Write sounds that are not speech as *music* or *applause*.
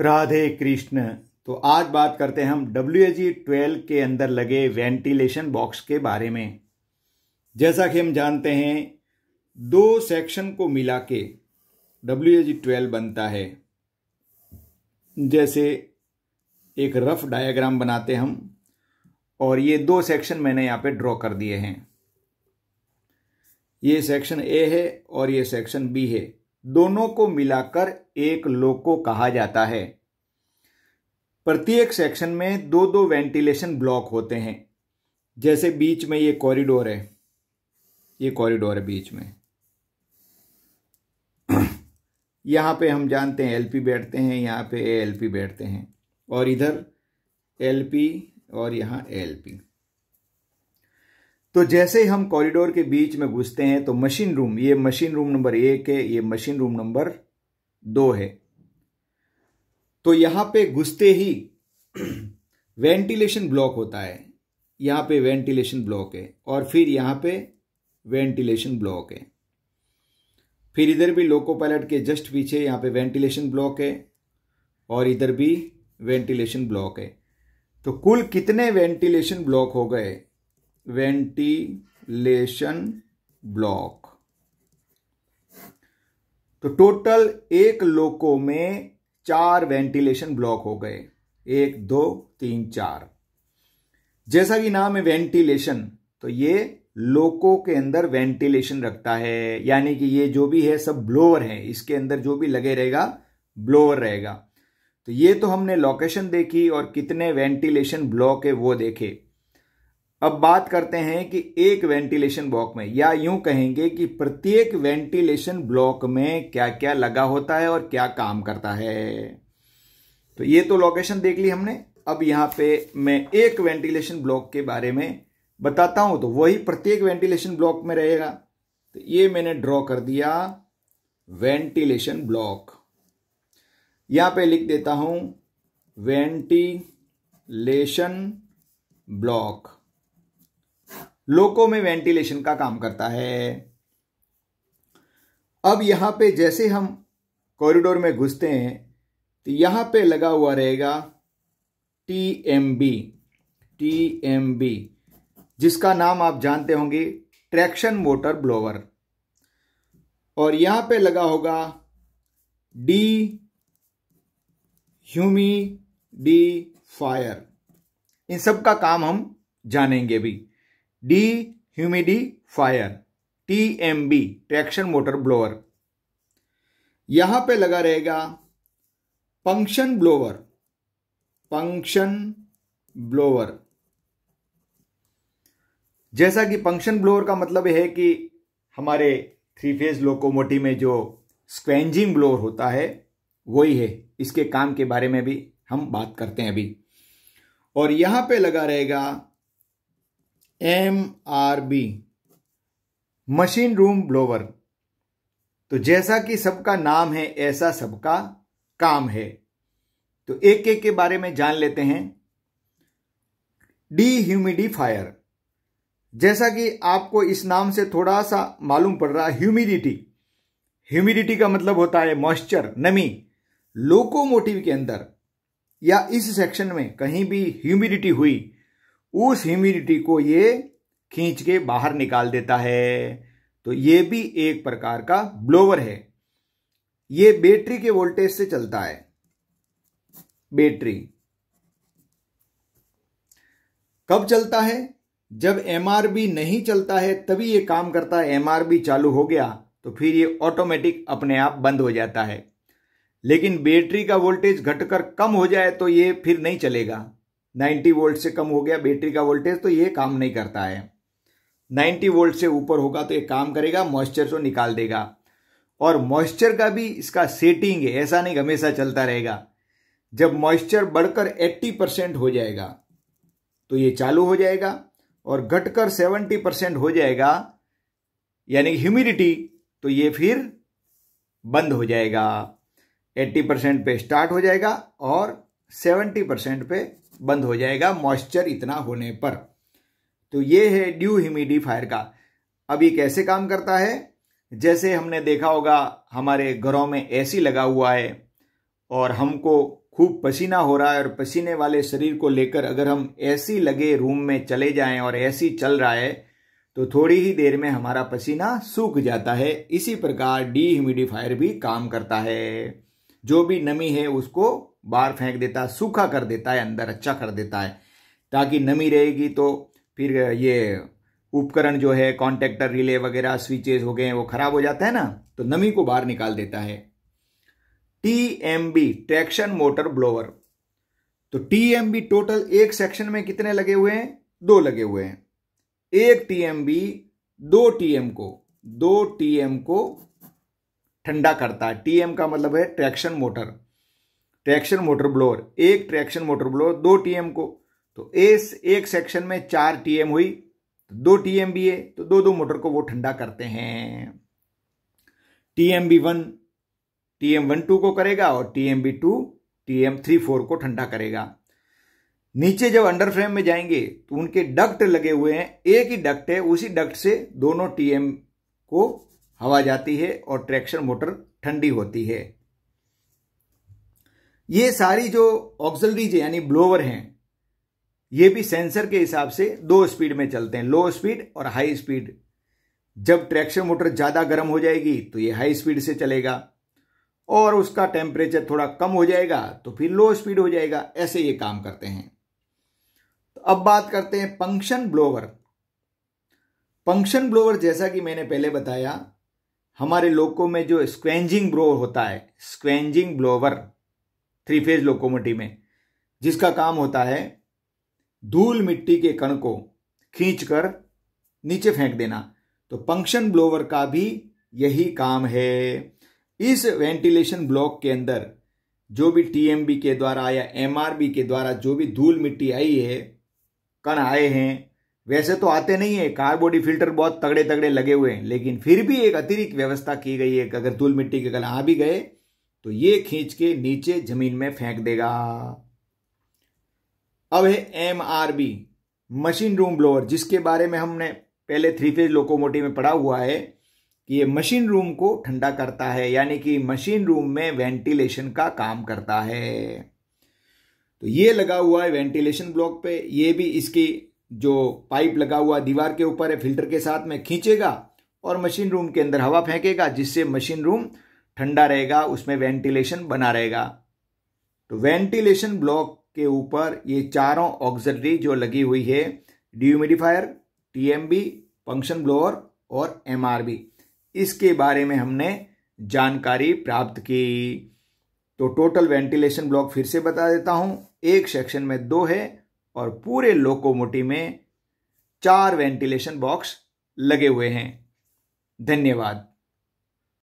राधे कृष्ण तो आज बात करते हैं हम डब्ल्यू जी ट्वेल्व के अंदर लगे वेंटिलेशन बॉक्स के बारे में जैसा कि हम जानते हैं दो सेक्शन को मिला के डब्ल्यू जी ट्वेल्व बनता है जैसे एक रफ डायग्राम बनाते हम और ये दो सेक्शन मैंने यहाँ पे ड्रॉ कर दिए हैं ये सेक्शन ए है और ये सेक्शन बी है दोनों को मिलाकर एक लोको कहा जाता है प्रत्येक सेक्शन में दो दो वेंटिलेशन ब्लॉक होते हैं जैसे बीच में ये कॉरिडोर है ये कॉरिडोर है बीच में *clears throat* यहाँ पे हम जानते हैं एलपी बैठते हैं यहाँ पे एलपी बैठते हैं और इधर एलपी और यहाँ एलपी तो जैसे ही हम कॉरिडोर के बीच में घुसते हैं तो मशीन रूम ये मशीन रूम नंबर एक है ये मशीन रूम नंबर दो है तो यहां पे घुसते ही वेंटिलेशन *clears throat* ब्लॉक होता है यहां पे वेंटिलेशन ब्लॉक है और फिर यहां पे वेंटिलेशन ब्लॉक है फिर इधर भी लोको पायलट के जस्ट पीछे यहां पे वेंटिलेशन ब्लॉक है और इधर भी वेंटिलेशन ब्लॉक है तो कुल कितने वेंटिलेशन ब्लॉक हो गए वेंटिलेशन ब्लॉक तो टोटल एक लोको में चार वेंटिलेशन ब्लॉक हो गए एक दो तीन चार जैसा कि नाम है वेंटिलेशन तो ये लोको के अंदर वेंटिलेशन रखता है यानी कि ये जो भी है सब ब्लोअर है इसके अंदर जो भी लगे रहेगा ब्लोअर रहेगा तो ये तो हमने लोकेशन देखी और कितने वेंटिलेशन ब्लॉक है वो देखे अब बात करते हैं कि एक वेंटिलेशन ब्लॉक में या यूं कहेंगे कि प्रत्येक वेंटिलेशन ब्लॉक में क्या क्या लगा होता है और क्या काम करता है तो ये तो लोकेशन देख ली हमने अब यहां पे मैं एक वेंटिलेशन ब्लॉक के बारे में बताता हूं तो वही प्रत्येक वेंटिलेशन ब्लॉक में रहेगा तो ये मैंने ड्रॉ कर दिया वेंटिलेशन ब्लॉक यहां पे लिख देता हूं वेंटिलेशन ब्लॉक लोको में वेंटिलेशन का काम करता है अब यहां पे जैसे हम कॉरिडोर में घुसते हैं तो यहां पे लगा हुआ रहेगा T M B T M B जिसका नाम आप जानते होंगे ट्रैक्शन मोटर ब्लोवर और यहां पे लगा होगा डी ह्यूमी डी फायर इन सब का काम हम जानेंगे भी dehumidifier T M B traction motor blower यहां पे लगा रहेगा पंक्शन ब्लोअर पंक्शन ब्लोअर जैसा कि पंक्शन ब्लोअर का मतलब है कि हमारे थ्री फेज लोकोमोटिव में जो स्क्वेंजिंग ब्लोअर होता है वही है इसके काम के बारे में भी हम बात करते हैं अभी और यहां पे लगा रहेगा M R B machine room blower तो जैसा कि सबका नाम है ऐसा सबका काम है तो एक एक के बारे में जान लेते हैं डी ह्यूमिडिफायर जैसा कि आपको इस नाम से थोड़ा सा मालूम पड़ रहा है ह्यूमिडिटी ह्यूमिडिटी का मतलब होता है मॉइस्चर नमी लोकोमोटिव के अंदर या इस सेक्शन में कहीं भी ह्यूमिडिटी हुई उस ह्यूमिडिटी को ये खींच के बाहर निकाल देता है तो ये भी एक प्रकार का ब्लोवर है ये बैटरी के वोल्टेज से चलता है बैटरी कब चलता है जब एमआरबी नहीं चलता है तभी ये काम करता है एमआरबी चालू हो गया तो फिर ये ऑटोमेटिक अपने आप बंद हो जाता है लेकिन बैटरी का वोल्टेज घटकर कम हो जाए तो ये फिर नहीं चलेगा 90 वोल्ट से कम हो गया बैटरी का वोल्टेज तो ये काम नहीं करता है 90 वोल्ट से ऊपर होगा तो ये काम करेगा मॉइस्चर को तो निकाल देगा और मॉइस्चर का भी इसका सेटिंग है ऐसा नहीं हमेशा चलता रहेगा जब मॉइस्चर बढ़कर 80 परसेंट हो जाएगा तो ये चालू हो जाएगा और घटकर 70 परसेंट हो जाएगा यानी ह्यूमिडिटी तो ये फिर बंद हो जाएगा 80 परसेंट पे स्टार्ट हो जाएगा और 70 परसेंट पे बंद हो जाएगा मॉइस्चर इतना होने पर तो ये है ड्यू ह्यूमिडिफायर का अब ये कैसे काम करता है जैसे हमने देखा होगा हमारे घरों में एसी लगा हुआ है और हमको खूब पसीना हो रहा है और पसीने वाले शरीर को लेकर अगर हम एसी लगे रूम में चले जाएं और एसी चल रहा है तो थोड़ी ही देर में हमारा पसीना सूख जाता है इसी प्रकार डी ह्यूमिडिफायर भी काम करता है जो भी नमी है उसको बाहर फेंक देता है सूखा कर देता है अंदर अच्छा कर देता है ताकि नमी रहेगी तो फिर ये उपकरण जो है कॉन्टेक्टर रिले वगैरह स्विचेज हो गए वो खराब हो जाता है ना तो नमी को बाहर निकाल देता है T M B traction motor blower तो टी एम बी टोटल एक सेक्शन में कितने लगे हुए हैं दो लगे हुए हैं एक टी एम बी दो टी एम को दो टी एम को ठंडा करता है टीएम का मतलब है traction motor traction motor blower एक ट्रैक्शन मोटर ब्लोअर दो टीएम को तो इस एक सेक्शन में चार टीएम हुई तो दो टीएम बी है तो दो दो मोटर को वो ठंडा करते हैं TM B one TM one two को करेगा और TM B two TM three four को ठंडा करेगा नीचे जब अंडर फ्रेम में जाएंगे तो उनके डक्ट लगे हुए हैं एक ही डक्ट है उसी डक्ट से दोनों टीएम को हवा जाती है और ट्रैक्शन मोटर ठंडी होती है ये सारी जो ऑक्सलरीज यानी ब्लोवर हैं ये भी सेंसर के हिसाब से दो स्पीड में चलते हैं लो स्पीड और हाई स्पीड जब ट्रैक्शन मोटर ज़्यादा गर्म हो जाएगी तो ये हाई स्पीड से चलेगा और उसका टेम्परेचर थोड़ा कम हो जाएगा तो फिर लो स्पीड हो जाएगा ऐसे ये काम करते हैं तो अब बात करते हैं पंक्शन ब्लोवर पंक्शन ब्लोवर जैसा कि मैंने पहले बताया हमारे लोगों में जो स्क्वेंजिंग ब्लोवर होता है scavenging blower three phase locomotive में जिसका काम होता है धूल मिट्टी के कण को खींचकर नीचे फेंक देना तो पंक्शन ब्लोवर का भी यही काम है इस वेंटिलेशन ब्लॉक के अंदर जो भी टीएमबी के द्वारा या एमआरबी के द्वारा जो भी धूल मिट्टी आई है कण आए हैं वैसे तो आते नहीं है कार बॉडी फिल्टर बहुत तगड़े तगड़े लगे हुए हैं लेकिन फिर भी एक अतिरिक्त व्यवस्था की गई है कि अगर धूल मिट्टी के कण आ भी गए तो ये खींच के नीचे जमीन में फेंक देगा अब है M R B machine room blower जिसके बारे में हमने पहले थ्री फेज लोकोमोटिव में पढ़ा हुआ है कि ये मशीन रूम को ठंडा करता है यानी कि मशीन रूम में वेंटिलेशन का काम करता है तो ये लगा हुआ है वेंटिलेशन ब्लॉक पे ये भी इसकी जो पाइप लगा हुआ दीवार के ऊपर है फिल्टर के साथ में खींचेगा और मशीन रूम के अंदर हवा फेंकेगा जिससे मशीन रूम ठंडा रहेगा उसमें वेंटिलेशन बना रहेगा तो वेंटिलेशन ब्लॉक के ऊपर ये चारों ऑक्सिलरी जो लगी हुई है ड्यूमिडिफायर टीएमबी फंक्शन ब्लोअर और एमआरबी इसके बारे में हमने जानकारी प्राप्त की तो टोटल वेंटिलेशन ब्लॉक फिर से बता देता हूं एक सेक्शन में दो है और पूरे लोकोमोटिव में चार वेंटिलेशन बॉक्स लगे हुए हैं धन्यवाद